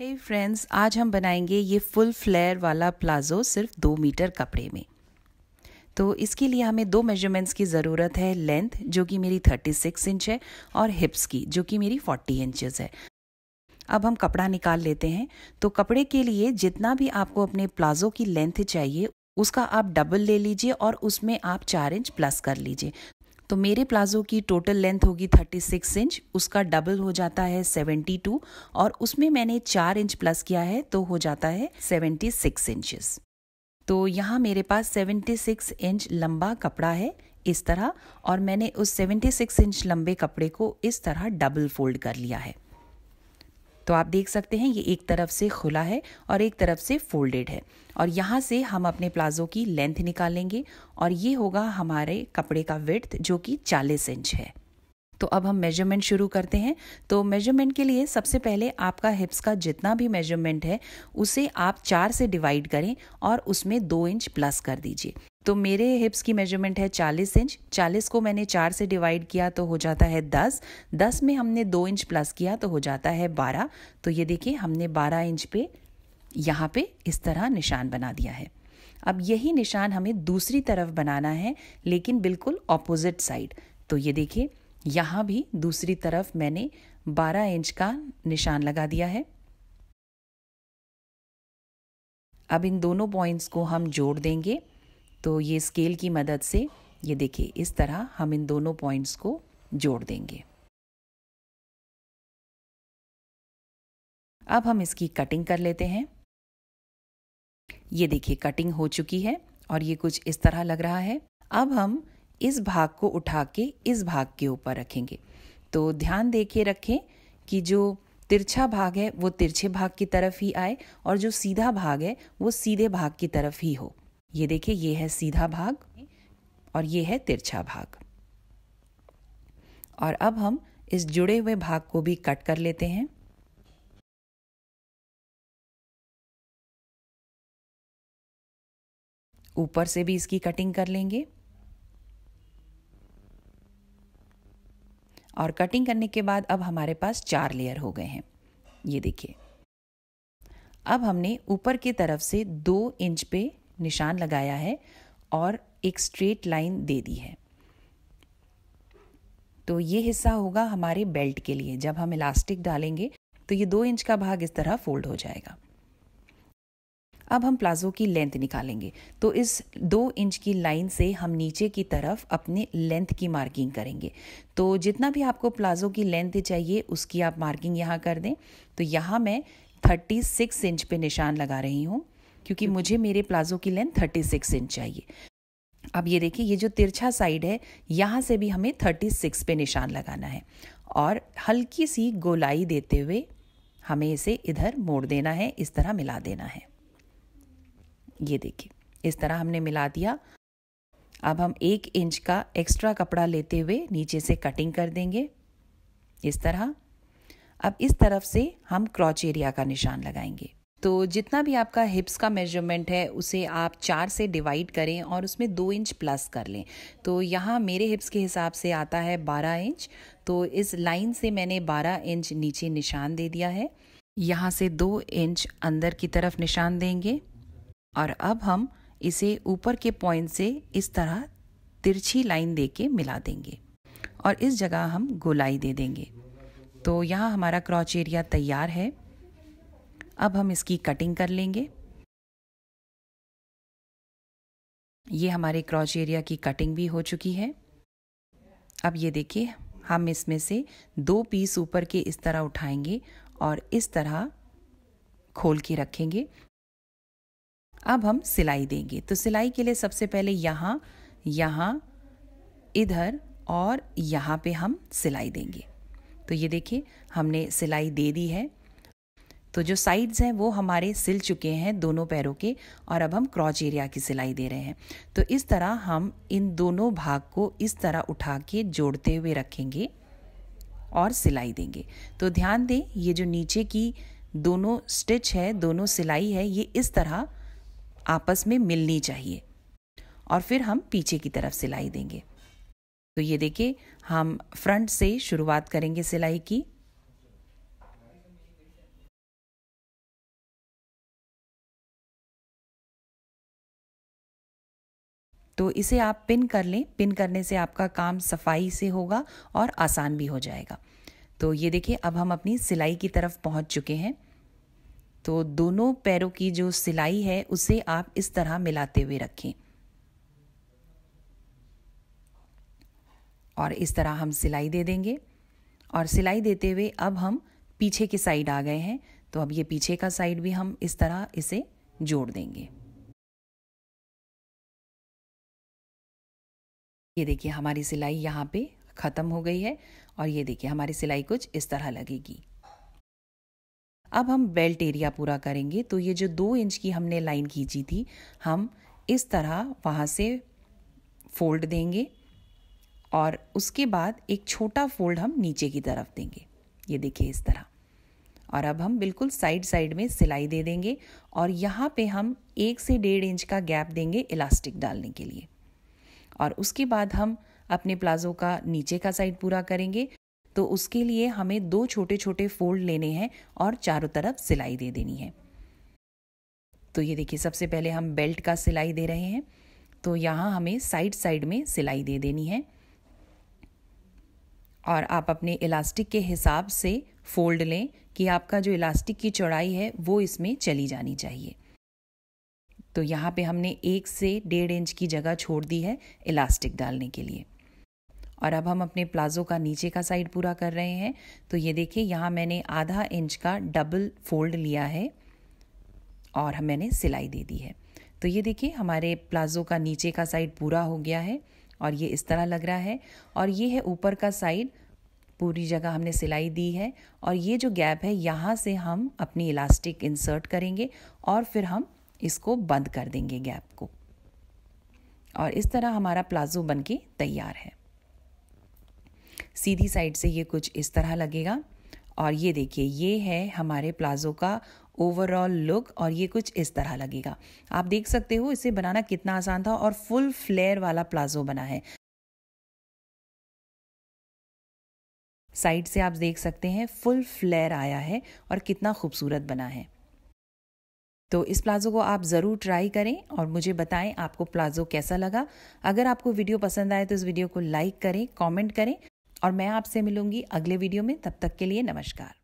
हे hey friends आज हम बनाएंगे ये फुल फ्लेयर वाला प्लाजो सिर्फ दो मीटर कपड़े में तो इसके लिए हमें दो मेजरमेंट्स की ज़रूरत है लेंथ जो कि मेरी 36 इंच है और हिप्स की जो कि मेरी 40 इंचेस है अब हम कपड़ा निकाल लेते हैं तो कपड़े के लिए जितना भी आपको अपने प्लाजो की लेंथ चाहिए उसका आप डबल ले लीजिए और उसमें आप चार इंच प्लस कर लीजिए तो मेरे प्लाज़ो की टोटल लेंथ होगी 36 इंच उसका डबल हो जाता है 72 और उसमें मैंने 4 इंच प्लस किया है तो हो जाता है 76 सिक्स इंचज़ तो यहाँ मेरे पास 76 इंच लंबा कपड़ा है इस तरह और मैंने उस 76 इंच लंबे कपड़े को इस तरह डबल फोल्ड कर लिया है तो आप देख सकते हैं ये एक तरफ से खुला है और एक तरफ से फोल्डेड है और यहाँ से हम अपने प्लाजो की लेंथ निकालेंगे और ये होगा हमारे कपड़े का विड्थ जो कि 40 इंच है तो अब हम मेजरमेंट शुरू करते हैं तो मेजरमेंट के लिए सबसे पहले आपका हिप्स का जितना भी मेजरमेंट है उसे आप चार से डिवाइड करें और उसमें दो इंच प्लस कर दीजिए तो मेरे हिप्स की मेजरमेंट है 40 इंच 40 को मैंने चार से डिवाइड किया तो हो जाता है 10 10 में हमने दो इंच प्लस किया तो हो जाता है 12 तो ये देखिए हमने 12 इंच पे यहाँ पे इस तरह निशान बना दिया है अब यही निशान हमें दूसरी तरफ बनाना है लेकिन बिल्कुल ऑपोजिट साइड तो ये देखिए यहाँ भी दूसरी तरफ मैंने 12 इंच का निशान लगा दिया है अब इन दोनों पॉइंट्स को हम जोड़ देंगे तो ये स्केल की मदद से ये देखिए इस तरह हम इन दोनों पॉइंट्स को जोड़ देंगे अब हम इसकी कटिंग कर लेते हैं ये देखिए कटिंग हो चुकी है और ये कुछ इस तरह लग रहा है अब हम इस भाग को उठा के इस भाग के ऊपर रखेंगे तो ध्यान दे के रखें कि जो तिरछा भाग है वो तिरछे भाग की तरफ ही आए और जो सीधा भाग है वो सीधे भाग की तरफ ही हो ये देखिए ये है सीधा भाग और ये है तिरछा भाग और अब हम इस जुड़े हुए भाग को भी कट कर लेते हैं ऊपर से भी इसकी कटिंग कर लेंगे और कटिंग करने के बाद अब हमारे पास चार लेयर हो गए हैं ये देखिए अब हमने ऊपर की तरफ से दो इंच पे निशान लगाया है और एक स्ट्रेट लाइन दे दी है तो ये हिस्सा होगा हमारे बेल्ट के लिए जब हम इलास्टिक डालेंगे तो ये दो इंच का भाग इस तरह फोल्ड हो जाएगा अब हम प्लाजो की लेंथ निकालेंगे तो इस दो इंच की लाइन से हम नीचे की तरफ अपने लेंथ की मार्किंग करेंगे तो जितना भी आपको प्लाजो की लेंथ चाहिए उसकी आप मार्किंग यहाँ कर दें तो यहाँ मैं 36 इंच पे निशान लगा रही हूँ क्योंकि मुझे मेरे प्लाजो की लेंथ थर्टी सिक्स इंच चाहिए अब ये देखिए ये जो तिरछा साइड है यहाँ से भी हमें थर्टी सिक्स पे निशान लगाना है और हल्की सी गोलाई देते हुए हमें इसे इधर मोड़ देना है इस तरह मिला देना है ये देखिए इस तरह हमने मिला दिया अब हम एक इंच का एक्स्ट्रा कपड़ा लेते हुए नीचे से कटिंग कर देंगे इस तरह अब इस तरफ से हम क्रॉच एरिया का निशान लगाएंगे तो जितना भी आपका हिप्स का मेजरमेंट है उसे आप चार से डिवाइड करें और उसमें दो इंच प्लस कर लें तो यहाँ मेरे हिप्स के हिसाब से आता है बारह इंच तो इस लाइन से मैंने बारह इंच नीचे निशान दे दिया है यहाँ से दो इंच अंदर की तरफ निशान देंगे और अब हम इसे ऊपर के पॉइंट से इस तरह तिरछी लाइन दे के मिला देंगे और इस जगह हम गोलाई दे देंगे तो यहाँ हमारा क्रॉच एरिया तैयार है अब हम इसकी कटिंग कर लेंगे ये हमारे क्रॉच एरिया की कटिंग भी हो चुकी है अब ये देखिए हम इसमें से दो पीस ऊपर के इस तरह उठाएंगे और इस तरह खोल के रखेंगे अब हम सिलाई देंगे तो सिलाई के लिए सबसे पहले यहाँ यहाँ इधर और यहाँ पे हम सिलाई देंगे तो ये देखिए हमने सिलाई दे दी है तो जो साइड्स हैं वो हमारे सिल चुके हैं दोनों पैरों के और अब हम क्रॉच एरिया की सिलाई दे रहे हैं तो इस तरह हम इन दोनों भाग को इस तरह उठा के जोड़ते हुए रखेंगे और सिलाई देंगे तो ध्यान दें ये जो नीचे की दोनों स्टिच है दोनों सिलाई है ये इस तरह आपस में मिलनी चाहिए और फिर हम पीछे की तरफ सिलाई देंगे तो ये देखिए हम फ्रंट से शुरुआत करेंगे सिलाई की तो इसे आप पिन कर लें पिन करने से आपका काम सफाई से होगा और आसान भी हो जाएगा तो ये देखिए अब हम अपनी सिलाई की तरफ पहुंच चुके हैं तो दोनों पैरों की जो सिलाई है उसे आप इस तरह मिलाते हुए रखें और इस तरह हम सिलाई दे देंगे और सिलाई देते हुए अब हम पीछे की साइड आ गए हैं तो अब ये पीछे का साइड भी हम इस तरह इसे जोड़ देंगे ये देखिए हमारी सिलाई यहाँ पे ख़त्म हो गई है और ये देखिए हमारी सिलाई कुछ इस तरह लगेगी अब हम बेल्ट एरिया पूरा करेंगे तो ये जो दो इंच की हमने लाइन खींची थी हम इस तरह वहाँ से फोल्ड देंगे और उसके बाद एक छोटा फोल्ड हम नीचे की तरफ देंगे ये देखिए इस तरह और अब हम बिल्कुल साइड साइड में सिलाई दे देंगे और यहाँ पे हम एक से डेढ़ इंच का गैप देंगे इलास्टिक डालने के लिए और उसके बाद हम अपने प्लाजो का नीचे का साइड पूरा करेंगे तो उसके लिए हमें दो छोटे छोटे फोल्ड लेने हैं और चारों तरफ सिलाई दे देनी है तो ये देखिए सबसे पहले हम बेल्ट का सिलाई दे रहे हैं तो यहाँ हमें साइड साइड में सिलाई दे देनी है और आप अपने इलास्टिक के हिसाब से फोल्ड लें कि आपका जो इलास्टिक की चौड़ाई है वो इसमें चली जानी चाहिए तो यहाँ पे हमने एक से डेढ़ इंच की जगह छोड़ दी है इलास्टिक डालने के लिए और अब हम अपने प्लाजो का नीचे का साइड पूरा कर रहे हैं तो ये देखिए यहाँ मैंने आधा इंच का डबल फोल्ड लिया है और हम मैंने सिलाई दे दी है तो ये देखिए हमारे प्लाजो का नीचे का साइड पूरा हो गया है और ये इस तरह लग रहा है और ये है ऊपर का साइड पूरी जगह हमने सिलाई दी है और ये जो गैप है यहाँ से हम अपनी इलास्टिक इंसर्ट करेंगे और फिर हम इसको बंद कर देंगे गैप को और इस तरह हमारा प्लाजो बन के तैयार है सीधी साइड से ये कुछ इस तरह लगेगा और ये देखिए ये है हमारे प्लाजो का ओवरऑल लुक और ये कुछ इस तरह लगेगा आप देख सकते हो इसे बनाना कितना आसान था और फुल फ्लेयर वाला प्लाजो बना है साइड से आप देख सकते हैं फुल फ्लेयर आया है और कितना खूबसूरत बना है तो इस प्लाज़ो को आप ज़रूर ट्राई करें और मुझे बताएं आपको प्लाज़ो कैसा लगा अगर आपको वीडियो पसंद आए तो इस वीडियो को लाइक करें कमेंट करें और मैं आपसे मिलूंगी अगले वीडियो में तब तक के लिए नमस्कार